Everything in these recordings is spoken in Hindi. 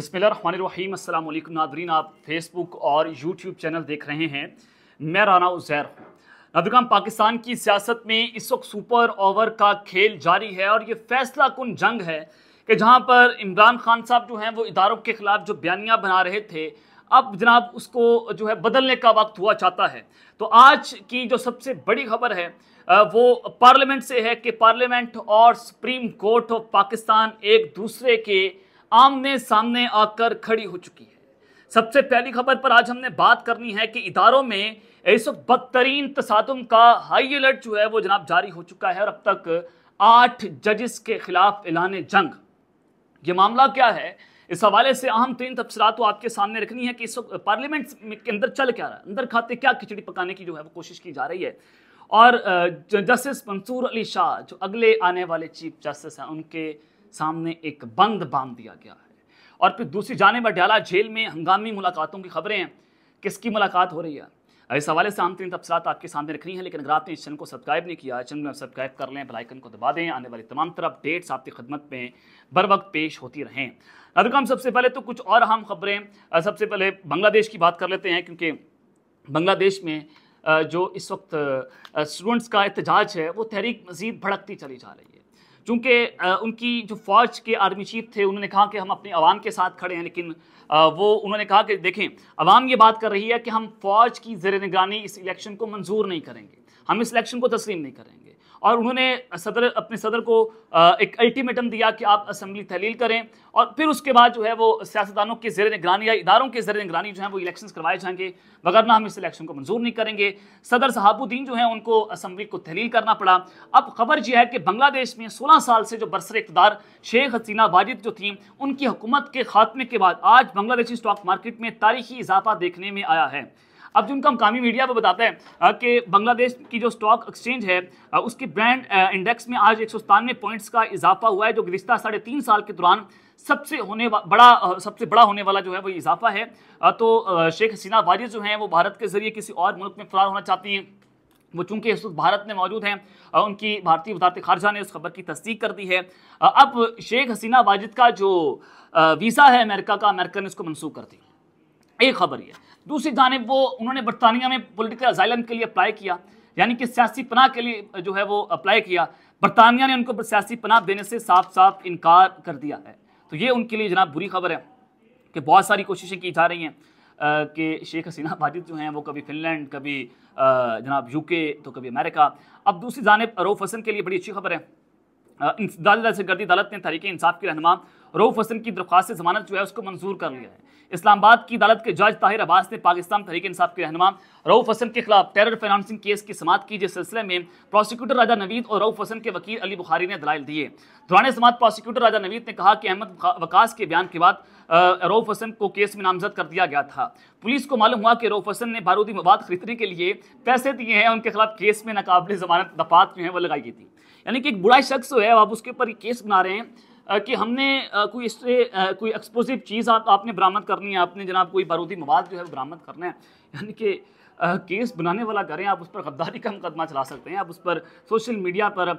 बिसमीम अल्लाम नादरीन आप फेसबुक और यूट्यूब चैनल देख रहे हैं मैं राना उजैर हूँ नादरकाम पाकिस्तान की सियासत में इस वक्त सुपर ओवर का खेल जारी है और ये फैसला कन जंग है कि जहाँ पर इमरान खान साहब जो हैं वो इदारों के ख़िलाफ़ जो बयानियाँ बना रहे थे अब जनाब उसको जो है बदलने का वक्त हुआ चाहता है तो आज की जो सबसे बड़ी खबर है वो पार्लियामेंट से है कि पार्लियामेंट और सुप्रीम कोर्ट ऑफ पाकिस्तान एक दूसरे के आमने सामने आकर खड़ी हो चुकी है सबसे पहली खबर पर आज हमने बात करनी है कि इदारों में इस वक्त बदतरीन तसादम का हाई अलर्ट जो है वो जनाब जारी हो चुका है और अब तक आठ जजिस के खिलाफ ऐलान जंग ये मामला क्या है इस हवाले से अहम तीन तबसरा तो आपके सामने रखनी है कि इस वक्त पार्लियामेंट के अंदर चल क्या रहा है अंदर खाते क्या खिचड़ी पकाने की जो है वो कोशिश की जा रही है और जस्टिस मंसूर अली शाह जो अगले आने वाले चीफ जस्टिस हैं उनके सामने एक बंद बांध दिया गया है और फिर दूसरी जानब अड्याला जेल में हंगामी मुलाकातों की खबरें किसकी मुलाकात हो रही है इस हवाले से आम तफसरत आपके सामने रखनी है लेकिन अगर आपने इस चैनल को सब्सक्राइब नहीं किया चैनल में सब्सक्राइब कर लें बेलाइकन को दबा दें आने वाली तमाम तरह अपडेट्स आपकी खदमत में बर वक्त पेश होती रहें हम सबसे पहले तो कुछ और अहम खबरें सबसे पहले बांग्लादेश की बात कर लेते हैं क्योंकि बांग्लादेश में जो इस वक्त स्टूडेंट्स का एहतजाज है वो तहरीक मज़ीद भड़कती चली जा रही है चूँकि उनकी जो फ़ौज के आर्मी चीफ थे उन्होंने कहा कि हम अपने आवाम के साथ खड़े हैं लेकिन वो उन्होंने कहा कि देखें आवाम ये बात कर रही है कि हम फ़ौज की ज़र निगरानी इस इलेक्शन को मंजूर नहीं करेंगे हम इस इलेक्शन को तस्लीम नहीं करेंगे और उन्होंने सदर अपने सदर को एक अल्टीमेटम दिया कि आप असम्बली तहलील करें और फिर उसके बाद जो है वो सियासतदानों के जर निगरानी या इदारों के ज़र निगरानी जो है वो इलेक्शन करवाए जाएंगे वगरना हम इस इलेक्शन को मंजूर नहीं करेंगे सदर सहाबुद्दीन जो है उनको असम्बली को तहलील करना पड़ा अब खबर यह है कि बांग्लादेश में सोलह साल से जो बरसर इकदार शेख हसीना वाजिद जो थी उनकी हुकूमत के खात्मे के बाद आज बांग्लादेशी स्टॉक मार्केट में तारीखी इजाफा देखने में आया है अब जो उनका मकामी मीडिया पर बताते हैं कि बांग्लादेश की जो स्टॉक एक्सचेंज है उसके ब्रांड इंडेक्स में आज एक पॉइंट्स का इजाफा हुआ है जो गुजशत साढ़े तीन साल के दौरान सबसे होने बड़ा सबसे बड़ा होने वाला जो है वो इजाफा है तो शेख हसीना वाजिद जो हैं वो भारत के जरिए किसी और मुल्क में फरार होना चाहती हैं वो चूंकि इस वक्त भारत में मौजूद हैं उनकी भारतीय वजारत खारजा ने उस खबर की तस्दीक कर दी है अब शेख हसीना वाजिद का जो वीज़ा है अमेरिका का अमेरिका ने उसको मनसूख कर दिया एक खबर ये दूसरी जानब वो उन्होंने बरतानिया में पोलिटिकल अजाइलम के लिए अप्लाई किया यानी कि सियासी पनाह के लिए जो है वो अप्लाई किया बरतानिया ने उनको सियासी पनाह देने से साफ साफ इनकार कर दिया है तो ये उनके लिए जनाब बुरी खबर है कि बहुत सारी कोशिशें की जा रही हैं कि शेख हसीना वाजिद जो हैं वो कभी फिनलैंड कभी जनाब यूके तो कभी अमेरिका अब दूसरी जानब रोफ हसन के लिए बड़ी अच्छी खबर है अदालत से कर दी अदालत ने तहरीक इंसाफ के रहनमा रऊफ हसन की दरख्वास्त से जमानत जो है उसको मंजूर कर लिया है इस्लामाबाद की अदालत के जज ताहिर अब्बास ने पाकिस्तान तहरीक इंसाफ के रहनमा रऊफ हसन के खिलाफ टेरर फाइनानसिंग केस की समात की जिस सिलसिले में प्रोसिक्यूटर राजा नवीद और रऊफ हसन के वकील अली बुखारी ने दलाइल दिए दौरान समात प्रोसिक्यूटर राजा नवीद ने कहा कि अहमद वकास के बयान के बाद रोफ हसन को केस में नामजद कर दिया गया था पुलिस को मालूम हुआ कि रोफ हसन ने बारूदी मवाद खरीदने के लिए पैसे दिए हैं उनके खिलाफ केस में नाकबले जमानत दफात जो है वो लगाई गई थी यानी कि एक बुरा शख्स जो है आप उसके ऊपर केस बना रहे हैं कि हमने कोई इससे कोई एक्सप्लोसिव चीज़ आप आपने बरामद करनी है आपने जनाब कोई बारूदी मवाद जो है बरामद करना है यानी कि केस बनाने वाला करें आप उस पर गद्दारी का मुकदमा चला सकते हैं आप उस पर सोशल मीडिया पर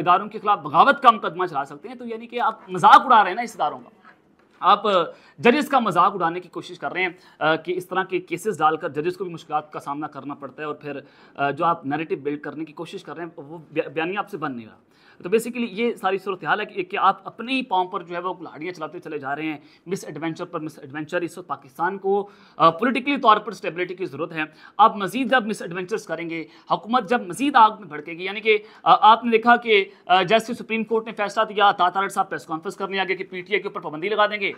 इदारों के खिलाफ बगावत का मुकदमा चला सकते हैं तो यानी कि आप मजाक उड़ा रहे हैं ना इस इदारों का आप जजेस का मजाक उड़ाने की कोशिश कर रहे हैं कि इस तरह के केसेस डालकर जजेस को भी मुश्किल का सामना करना पड़ता है और फिर जो आप नैरेटिव बिल्ड करने की कोशिश कर रहे हैं वो बयानी आपसे बन नहीं रहा तो बेसिकली ये सारी सूरत हाल है कि, कि आप अपने ही पाँव पर जो है वो गुलाड़ियाँ चलाते चले जा रहे हैं मिस एडवेंचर पर मिस एडवेंचर इस वक्त पाकिस्तान को पोलिटिकली तौर पर स्टेबिलिटी की ज़रूरत है आप मजीद जब मिस एडवेंचर्स करेंगे हुकूमत जब मजीद आग में भड़केगी यानी कि आपने देखा कि जैसे सुप्रीम कोर्ट ने फैसला दिया तातारड़ साहब प्रेस कॉन्फ्रेंस करने आ गए कि पी टी के ऊपर पाबंदी लगा देंगे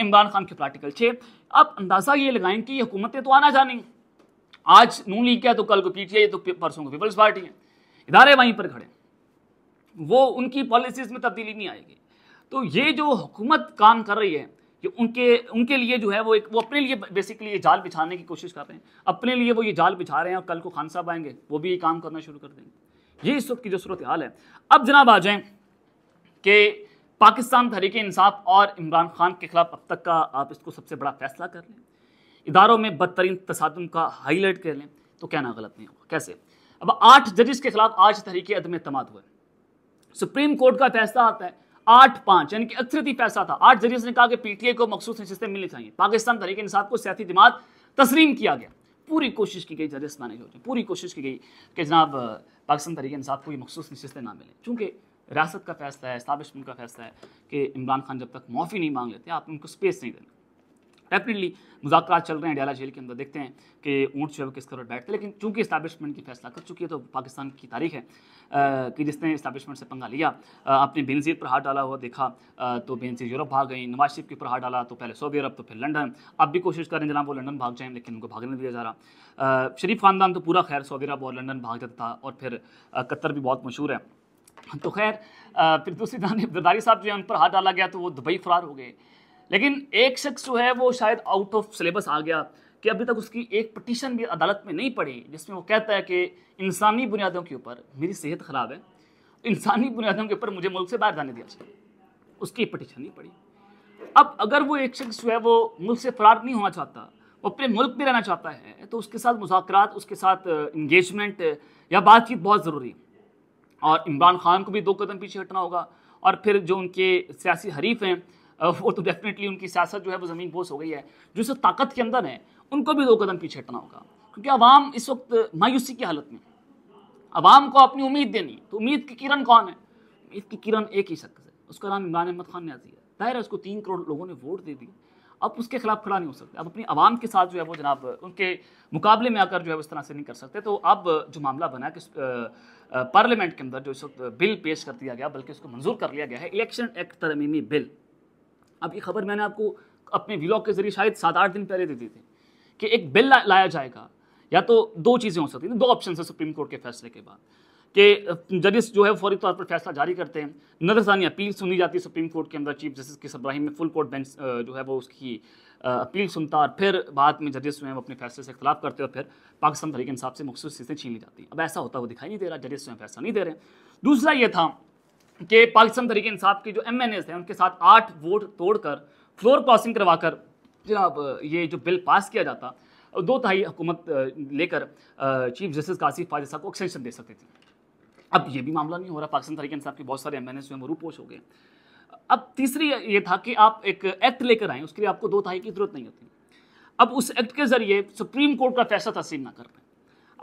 इमरान खान के पार्टिकल छः आप अंदाज़ा ये लगाएं कि हुकूमतें तो आना जानी आज नू लीग है तो कल को पी टी आई तो परसों को पीपल्स पार्टी है इधारे वहीं पर खड़े वो उनकी पॉलिसीज में तब्दीली नहीं आएगी तो ये जो हुकूमत काम कर रही है कि उनके उनके लिए जो है वो एक वो अपने लिए बेसिकली ये जाल बिछाने की कोशिश कर रहे हैं अपने लिए वो ये जाल बिछा रहे हैं और कल को खान साहब आएंगे वो भी ये काम करना शुरू कर देंगे ये इस वक्त की जो सूरत हाल है अब जनाब आ जाएँ कि पाकिस्तान तहरीक इंसाफ और इमरान खान के खिलाफ अब तक का आप इसको सबसे बड़ा फैसला कर लें इदारों में बदतरीन तसादम का हाईलाइट कर लें तो कहना गलत नहीं होगा कैसे अब आठ जजिस के खिलाफ आज तहरीक अदम अतमाद हुए सुप्रीम कोर्ट का फैसला आता है आठ पांच यानी कि अक्सरती फैसला था आठ जरिए ने कहा कि पीटीए को मखसूस नशस्तें मिलनी चाहिए पाकिस्तान तरीके इंसाफ को सियासी जमात तस्लीम किया गया पूरी कोशिश की गई जजेस मैनेज होती पूरी कोशिश की गई कि जनाब पाकिस्तान तरीके इंसाफ को ये मखसूस नशस्तें ना मिलें चूंकि रियासत का फैसला है इस्लाबलिशमेंट का फैसला है कि इमरान खान जब तक माफ़ी नहीं मांग लेते आप उनको स्पेस नहीं देना डेफिनेटली मुजाकर चल रहे हैं डयाला जेल के अंदर देखते हैं कि ऊँट जो है किस तरह बैठते लेकिन चूंकि इस्टाब्लिशमेंट की फैसला कर चुकी है तो पाकिस्तान की तारीख है कि जिसने इस्टाब्लिशमेंट से पंगा लिया आपने बेनजीर पर हाथ डाला हुआ देखा तो बेनजीर यूरोप भाग गई नवाज शरीफ के ऊपर हाथ डाला तो पहले सऊदी अरब तो फिर लंडन अब भी कोशिश करें जनाब वो लंडन भाग जाएँ लेकिन उनको भागने दिया जा रहा शरीफ खानदान तो पूरा खैर सऊदी अरब और लंडन भाग जाता था और फिर कतर भी बहुत मशहूर है तो खैर फिर दूसरी जानी जरदारी साहब जो है उन पर हाथ डाला गया तो वो दुबई फरार हो गए लेकिन एक शख्स जो है वो शायद आउट ऑफ सिलेबस आ गया कि अभी तक उसकी एक पटिशन भी अदालत में नहीं पड़ी जिसमें वो कहता है कि इंसानी बुनियादों के ऊपर मेरी सेहत ख़राब है इंसानी बुनियादों के ऊपर मुझे मुल्क से बाहर जाने दिया चाहिए उसकी पटिशन नहीं पड़ी अब अगर वो एक शख्स जो है वो मुल्क से फरार नहीं होना चाहता वो अपने मुल्क में रहना चाहता है तो उसके साथ मुजाकर उसके साथ इंगेजमेंट या बातचीत बहुत ज़रूरी है और इमरान खान को भी दो कदम पीछे हटना होगा और फिर जो उनके सियासी हरीफ हैं वो तो डेफिनेटली उनकी सियासत जो है वो ज़मीन बोस हो गई है जो इस ताकत के अंदर है उनको भी दो कदम पीछे हटना होगा क्योंकि आवाम इस वक्त मायूसी की हालत में आवाम को अपनी उम्मीद देनी तो उम्मीद की किरण कौन है उम्मीद की किरण एक ही शख्स है उसका नाम इमरान अहमद खान न्याजी है जाहिर है उसको तीन करोड़ लोगों ने वोट दे दिए अब उसके खिलाफ खड़ा नहीं हो सकते अब अपनी आवाम के साथ जो है वो जनाब उनके मुकाबले में आकर जो है उस तरह से नहीं कर सकते तो अब जो मामला बना कि पार्लियामेंट के अंदर जो इस वक्त बिल पेश कर दिया गया बल्कि उसको मंजूर कर लिया गया है इलेक्शन एक्ट तरमीमी बिल अब ये खबर मैंने आपको अपने व्लॉग के जरिए शायद सात आठ दिन पहले दे दी थी कि एक बिल ला, लाया जाएगा या तो दो चीज़ें हो सकती हैं दो ऑप्शन है सुप्रीम कोर्ट के फैसले के बाद कि जजिस जो है फौरी तौर पर फैसला जारी करते हैं नजरसानी अपील सुनी जाती है सुप्रीम कोर्ट के अंदर चीफ जस्टिस के सब्राहिम में फुल कोर्ट बेंच जो है वो उसकी अपील सुनता और फिर बाद में जजेस जो हैं वो अपने फैसले से इख्तलाफ करते और फिर पाकिस्तान तरीके इंसाफ से मखसूस चीज़ें ली जाती हैं अब ऐसा होता वो दिखाई नहीं दे रहा जजिस जो हैं फैसला नहीं दे रहे दूसरा ये था के पाकिस्तान तरीके इंसाफ के जो एम एन एस हैं उनके साथ आठ वोट तोड़कर फ्लोर क्रॉसिंग करवाकर जनाब ये जो बिल पास किया जाता दो तहाई हुकूमत लेकर चीफ जस्टिस कासिफ फाजिल साहब को एक्सटेंशन दे सकते थे अब ये भी मामला नहीं हो रहा पाकिस्तान तरीके इंसाफ के बहुत सारे एम एन एस हैं वो रूपोश हो गए अब तीसरी ये था कि आप एक एक्ट लेकर आएँ उसके लिए आपको दो तहाई की जरूरत नहीं होती अब उस एक्ट के जरिए सुप्रीम कोर्ट का फैसला तस्लीम ना कर पाए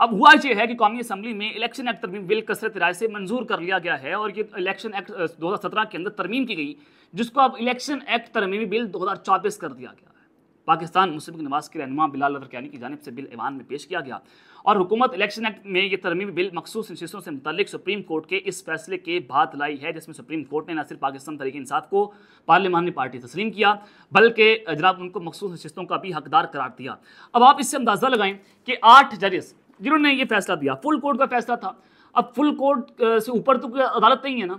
अब हुआ यह है कि कौमी असम्बली में इलेक्शन एक्ट तरमीम बिल कसरत राय से मंजूर कर लिया गया है और ये इलेक्शन एक्ट 2017 के अंदर तरमीम की गई जिसको अब इलेक्शन एक्ट तरमीमी बिल 2024 कर दिया गया है पाकिस्तान मुस्लिम नवाज के रहनुमा बिलाल रफरकानी की जानब से बिल ऐवान में पेश किया गया और हुकूमत इलेक्शन एक्ट में ये तरमीमी बिल मखसूस नशिस्तों से मुतलिक सुप्रीम कोर्ट के इस फैसले के बाद लाई है जिसमें सुप्रीम कोर्ट ने न सिर्फ पाकिस्तान तरीके इंसाफ को पार्लियमानी पार्टी तस्लीम किया बल्कि जनाब उनको मखसूस नशिस्तों का भी हकदार करार दिया अब आप इससे अंदाज़ा लगाएं कि आठ जजेस जिन्होंने ये फैसला दिया फुल कोर्ट का फैसला था अब फुल कोर्ट से ऊपर तो कोई अदालत नहीं है ना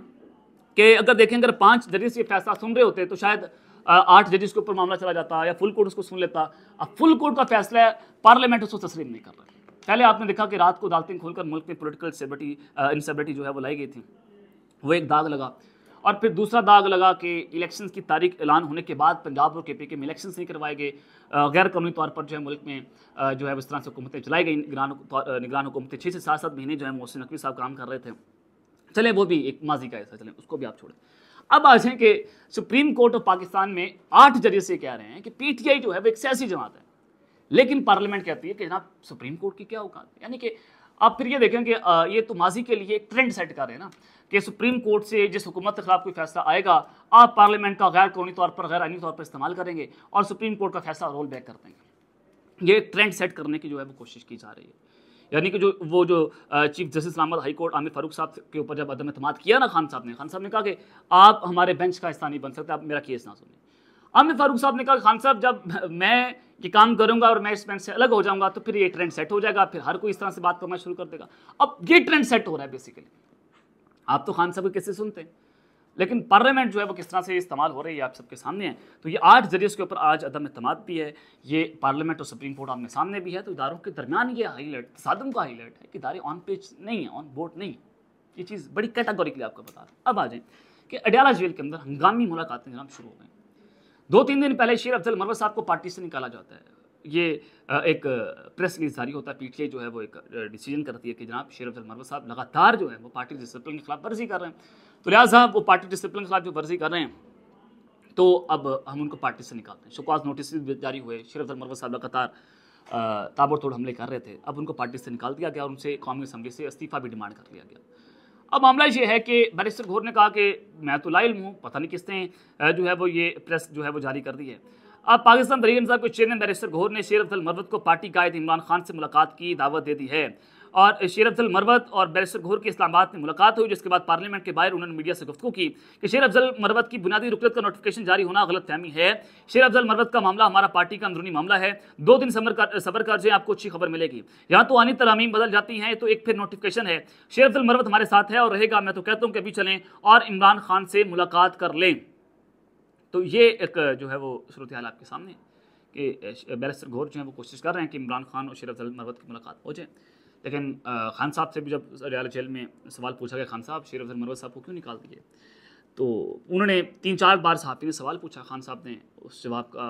कि अगर देखें अगर पाँच जजेस ये फैसला सुन रहे होते तो शायद आठ जजेस के ऊपर मामला चला जाता या फुल कोर्ट उसको सुन लेता अब फुल कोर्ट का फैसला पार्लियामेंट उसको तस्लीम नहीं कर रहा पहले आपने देखा कि रात को अदालतें खोलकर मुल्क में पोलिटिकल इनसेबिलिटी जो है वो लाई गई थी वो एक दाग लगा और फिर दूसरा दाग लगा कि इलेक्शंस की तारीख ऐलान होने के बाद पंजाब और के पी के में इलेक्शन नहीं करवाए गए गैर कानूनी तौर पर जो है मुल्क में जो है इस तरह से हुकूमतें चलाई गई निगरान निगरान हुकूमतें छः से सात सात महीने जो है मोहसिन नकवी साहब काम कर रहे थे चले वो भी एक माजी का ऐसा चले उसको भी आप छोड़ें अब आ जाए कि सुप्रीम कोर्ट ऑफ पाकिस्तान में आठ जरिए से कह रहे हैं कि आई जो है वो एक सियासी जमात है लेकिन पार्लियामेंट कहती है कि जनाब सुप्रीम कोर्ट की क्या औकात है यानी कि अब फिर ये देखें कि ये तो माजी के लिए एक ट्रेंड सेट कर रहे हैं ना कि सुप्रीम कोर्ट से जिस हुकूमत के खिलाफ कोई फैसला आएगा आप पार्लियामेंट का गैर कानूनी तौर पर गैर आनी तौर पर इस्तेमाल करेंगे और सुप्रीम कोर्ट का फैसला रोल बैक कर देंगे ये ट्रेंड सेट करने की जो है वो कोशिश की जा रही है यानी कि जो वो जो chief justice Islamabad high court Aamir Farooq साहब के ऊपर जब अदम अतमाद किया ना खान साहब ने खान साहब ने कहा कि आप हमारे बेंच का स्थानीय बन सकते हैं आप मेरा केस ना सुनिए आमिर फारूक साहब ने कहा खान साहब जब मैं ये काम करूंगा और मैं इस ट्रेंड से अलग हो जाऊंगा तो फिर ये ट्रेंड सेट हो जाएगा फिर हर कोई इस तरह से बात करना शुरू कर देगा अब ये ट्रेंड सेट हो रहा है बेसिकली आप तो खान साहब के कैसे सुनते हैं लेकिन पार्लियामेंट जो है वो किस तरह से इस्तेमाल हो रही है आप सबके सामने है तो ये आठ जरिए के ऊपर आज अदम इतम भी है ये पार्लियामेंट और सुप्रीम कोर्ट आपने सामने भी है तो इदारों के दरमियान ये हाईलाइट साधन का हाईलाइट है कि इदारे ऑन पेज नहीं है ऑन बोर्ड नहीं ये चीज़ बड़ी कैटागोरिकली आपको बता रहा हूँ अब आ जाए कि अडियाला जेल के अंदर हंगामी मुलाकातें जनाब शुरू हो गई दो तीन दिन पहले शेर अफजल मरवत साहब को पार्टी से निकाला जाता है ये एक प्रेस रिलीज जारी होता है पीटीए जो है वो एक डिसीजन करती है कि जनाब शेर अफजल मरवत साहब लगातार जो है वो पार्टी डिसिप्लिन के खिलाफ वर्जी कर रहे हैं तो लिहाज साहब वो पार्टी डिसिप्लिन के खिलाफ जो वर्जी कर रहे हैं तो अब हम उनको पार्टी से निकालते हैं शोकाज नोटिस जारी हुए शेर अफजल मरवत साहब लगातार ताबड़तोड़ हमले कर रहे थे अब उनको पार्टी से निकाल दिया गया और उनसे कौमी असम्बली से इस्तीफा भी डिमांड कर लिया गया अब मामला ये है कि बैरिस्टर घोर ने कहा कि मैं तो लाइल हूँ पता नहीं किसने जो है वो ये प्रेस जो है वो जारी कर दी है अब पाकिस्तान तरीके इंसाफ के चेयरमैन बैरिस्टर घोर ने शेर अफल मरवत को पार्टी कायद इमरान खान से मुलाकात की दावत दे दी है और शेर अफजल मरवत और बैरिस्टर घोर की इस्लामाबाद में मुलाकात हुई जिसके बाद पार्लियामेंट के बाहर उन्होंने मीडिया से गुफ्तु की कि शेर अफजल मरवत की बुनियादी रुकत का नोटिफिकेशन जारी होना गलत फहमी है शेर अफजल मरवत का मामला हमारा पार्टी का अंदरूनी मामला है दो दिन सबर कर सबर कर जाए आपको अच्छी खबर मिलेगी यहाँ तो आनी तरामीम बदल जाती हैं तो एक फिर नोटिफिकेशन है शेर अफजल मरवत हमारे साथ है और रहेगा मैं तो कहता हूँ कि अभी चलें और इमरान खान से मुलाकात कर लें तो ये एक जो है वो सूरत हाल आपके सामने कि बैरिस्टर घोर जो है वो कोशिश कर रहे हैं कि इमरान खान और शेर अफजल मरवत की मुलाकात हो जाए लेकिन खान साहब से भी जब रियाल जेल में सवाल पूछा गया खान साहब शेर अफजल मरवत साहब को क्यों निकाल दिए तो उन्होंने तीन चार बार साहबी ने सवाल पूछा खान साहब ने उस जवाब का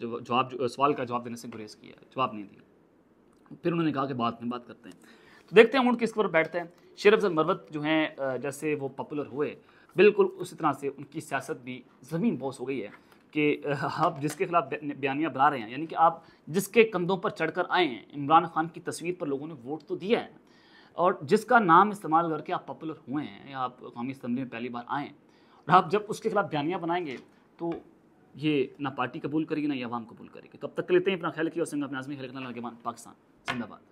जवाब सवाल का जवाब देने से गुरेज किया जवाब नहीं दिया फिर उन्होंने कहा कि बाद में बात करते हैं तो देखते हैं उनके इस पर बैठते हैं शेर अफजल मरवत जो हैं जैसे वो पॉपुलर हुए बिल्कुल उसी तरह से उनकी सियासत भी ज़मीन बोस हो गई है कि आप जिसके खिलाफ बयानियाँ बना रहे हैं यानी कि आप जिसके कंधों पर चढ़कर आए हैं इमरान खान की तस्वीर पर लोगों ने वोट तो दिया है और जिसका नाम इस्तेमाल करके आप पॉपुलर हुए हैं या आप कौमी असम्बली में पहली बार आए और आप जब उसके खिलाफ बयानियाँ बनाएंगे तो ये ना पार्टी कबूल करेगी ना ये आवाम कबूल करेगी तो अब तक लेते हैं अपना ख्याल किया और सिंगा अपने आजमी खिलकना पाकिस्तान जिंदाबाद